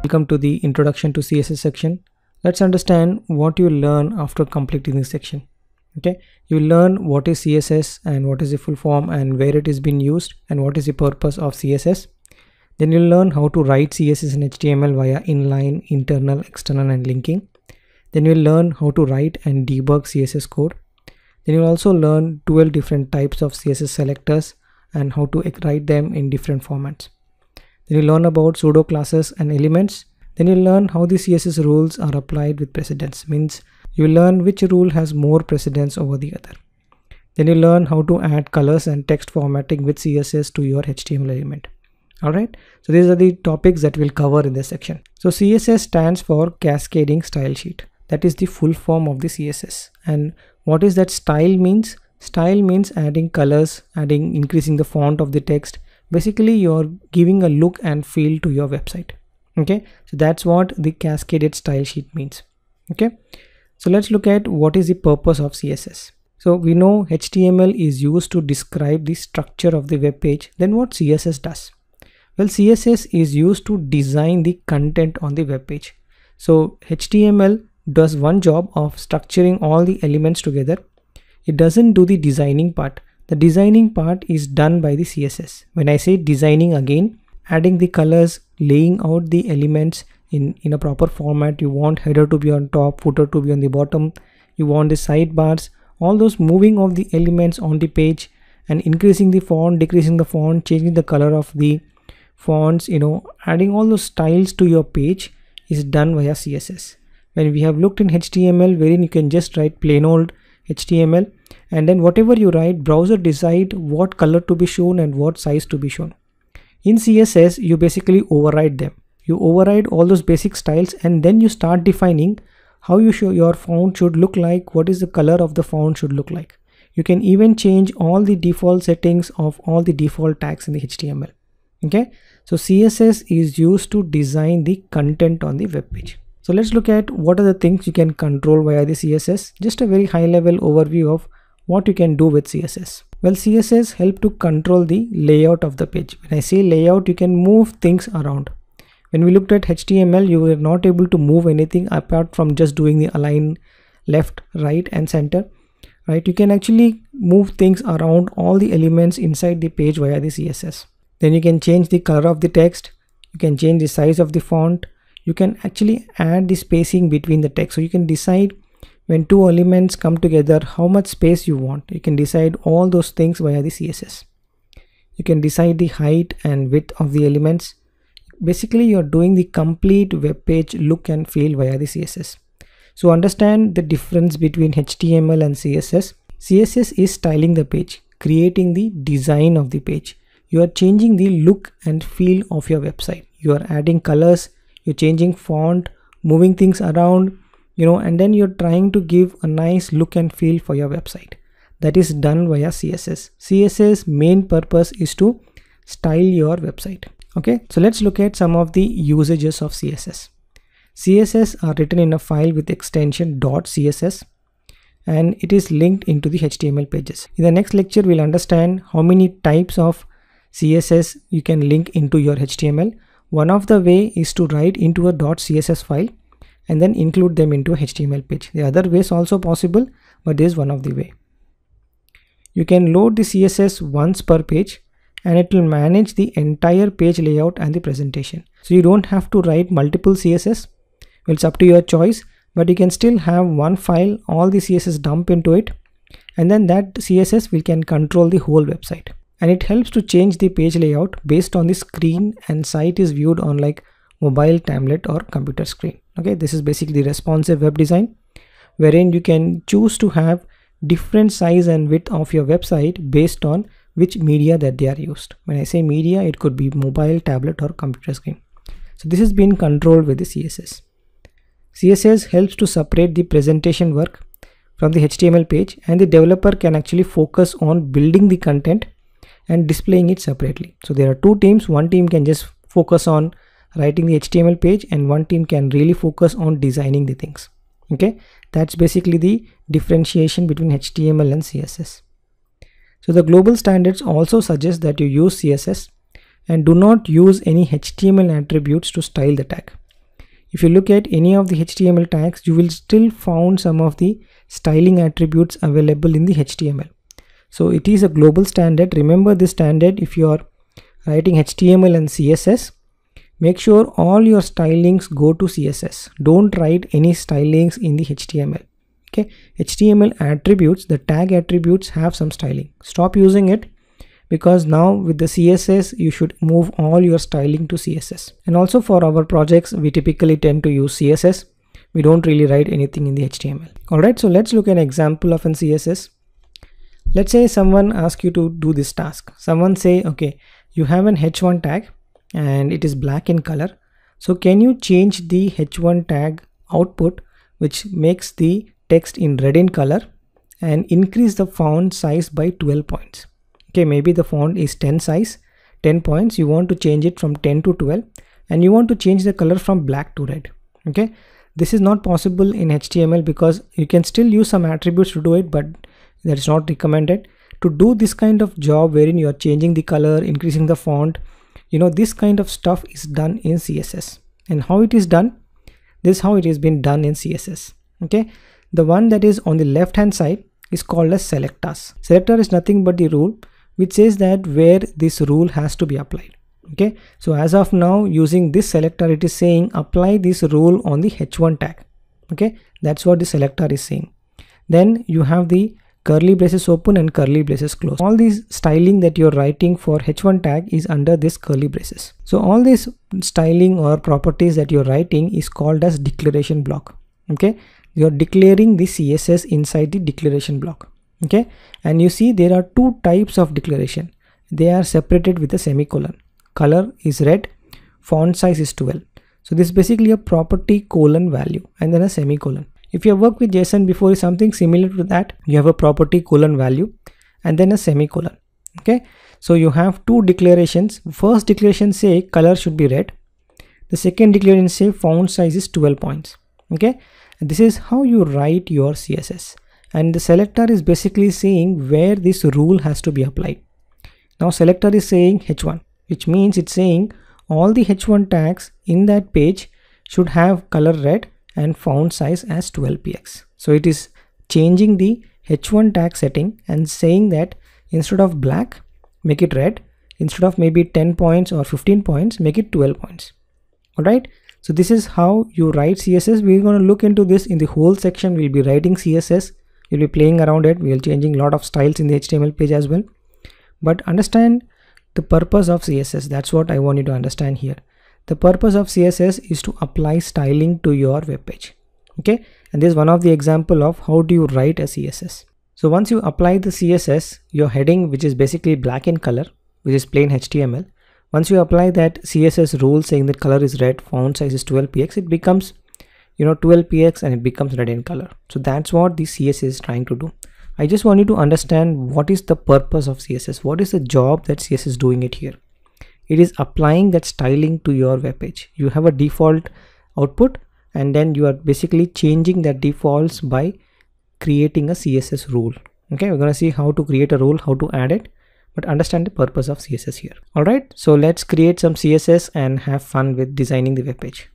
Welcome to the introduction to CSS section. Let's understand what you learn after completing this section. Okay, you learn what is CSS and what is the full form and where it is being used and what is the purpose of CSS. Then you'll learn how to write CSS in HTML via inline, internal, external and linking. Then you'll learn how to write and debug CSS code. Then you'll also learn 12 different types of CSS selectors and how to write them in different formats. Then you learn about pseudo classes and elements. Then you learn how the CSS rules are applied with precedence. Means you learn which rule has more precedence over the other. Then you learn how to add colors and text formatting with CSS to your HTML element. Alright, so these are the topics that we'll cover in this section. So CSS stands for Cascading Style Sheet. That is the full form of the CSS. And what is that style means? Style means adding colors, adding increasing the font of the text. Basically, you're giving a look and feel to your website. Okay, so that's what the cascaded style sheet means. Okay, so let's look at what is the purpose of CSS. So we know HTML is used to describe the structure of the web page. Then what CSS does? Well, CSS is used to design the content on the web page. So HTML does one job of structuring all the elements together it doesn't do the designing part. The designing part is done by the CSS. When I say designing again, adding the colors, laying out the elements in, in a proper format. You want header to be on top, footer to be on the bottom. You want the sidebars, all those moving of the elements on the page and increasing the font, decreasing the font, changing the color of the fonts, you know, adding all those styles to your page is done via CSS. When we have looked in HTML wherein you can just write plain old HTML and then whatever you write browser decide what color to be shown and what size to be shown in css you basically override them you override all those basic styles and then you start defining how you show your font should look like what is the color of the font should look like you can even change all the default settings of all the default tags in the html okay so css is used to design the content on the web page so let's look at what are the things you can control via the css just a very high level overview of what you can do with CSS. Well, CSS help to control the layout of the page. When I say layout, you can move things around. When we looked at HTML, you were not able to move anything apart from just doing the align left, right and center. Right, you can actually move things around all the elements inside the page via the CSS. Then you can change the color of the text. You can change the size of the font. You can actually add the spacing between the text. So you can decide when two elements come together how much space you want you can decide all those things via the css you can decide the height and width of the elements basically you're doing the complete web page look and feel via the css so understand the difference between html and css css is styling the page creating the design of the page you are changing the look and feel of your website you are adding colors you're changing font moving things around you know and then you're trying to give a nice look and feel for your website that is done via css css main purpose is to style your website okay so let's look at some of the usages of css css are written in a file with extension .css and it is linked into the html pages in the next lecture we'll understand how many types of css you can link into your html one of the way is to write into a .css file and then include them into HTML page. The other ways also possible, but this is one of the way. You can load the CSS once per page and it will manage the entire page layout and the presentation. So you don't have to write multiple CSS. Well, it's up to your choice, but you can still have one file, all the CSS dump into it. And then that CSS we can control the whole website. And it helps to change the page layout based on the screen and site is viewed on like mobile tablet or computer screen okay this is basically responsive web design wherein you can choose to have different size and width of your website based on which media that they are used when i say media it could be mobile tablet or computer screen so this is being controlled with the css css helps to separate the presentation work from the html page and the developer can actually focus on building the content and displaying it separately so there are two teams one team can just focus on writing the HTML page and one team can really focus on designing the things. Okay, that's basically the differentiation between HTML and CSS. So the global standards also suggest that you use CSS and do not use any HTML attributes to style the tag. If you look at any of the HTML tags, you will still find some of the styling attributes available in the HTML. So it is a global standard. Remember this standard if you are writing HTML and CSS Make sure all your style links go to CSS. Don't write any style links in the HTML. Okay, HTML attributes, the tag attributes have some styling. Stop using it because now with the CSS you should move all your styling to CSS and also for our projects we typically tend to use CSS we don't really write anything in the HTML alright so let's look an example of an CSS let's say someone asks you to do this task someone say okay you have an h1 tag and it is black in color so can you change the h1 tag output which makes the text in red in color and increase the font size by 12 points okay maybe the font is 10 size 10 points you want to change it from 10 to 12 and you want to change the color from black to red okay this is not possible in html because you can still use some attributes to do it but that is not recommended to do this kind of job wherein you are changing the color increasing the font you know this kind of stuff is done in css and how it is done this is how it has been done in css okay the one that is on the left hand side is called as selectors selector is nothing but the rule which says that where this rule has to be applied okay so as of now using this selector it is saying apply this rule on the h1 tag okay that's what the selector is saying then you have the curly braces open and curly braces close. All these styling that you're writing for h1 tag is under this curly braces. So all this styling or properties that you're writing is called as declaration block. Okay, you're declaring the CSS inside the declaration block. Okay, and you see there are two types of declaration. They are separated with a semicolon. Color is red, font size is 12. So this is basically a property colon value and then a semicolon. If you have worked with JSON before is something similar to that. You have a property colon value and then a semicolon. Okay. So you have two declarations. First declaration say color should be red. The second declaration say font size is 12 points. Okay. And this is how you write your CSS. And the selector is basically saying where this rule has to be applied. Now selector is saying h1 which means it's saying all the h1 tags in that page should have color red and font size as 12px. So it is changing the h1 tag setting and saying that instead of black make it red instead of maybe 10 points or 15 points make it 12 points all right so this is how you write css we're going to look into this in the whole section we'll be writing css we'll be playing around it we'll changing lot of styles in the html page as well but understand the purpose of css that's what i want you to understand here the purpose of CSS is to apply styling to your web page. Okay, and this is one of the example of how do you write a CSS. So once you apply the CSS, your heading, which is basically black in color, which is plain HTML, once you apply that CSS rule saying that color is red, font size is 12px, it becomes, you know, 12px and it becomes red in color. So that's what the CSS is trying to do. I just want you to understand what is the purpose of CSS. What is the job that CSS is doing it here? it is applying that styling to your web page you have a default output and then you are basically changing that defaults by creating a css rule okay we're going to see how to create a rule how to add it but understand the purpose of css here all right so let's create some css and have fun with designing the web page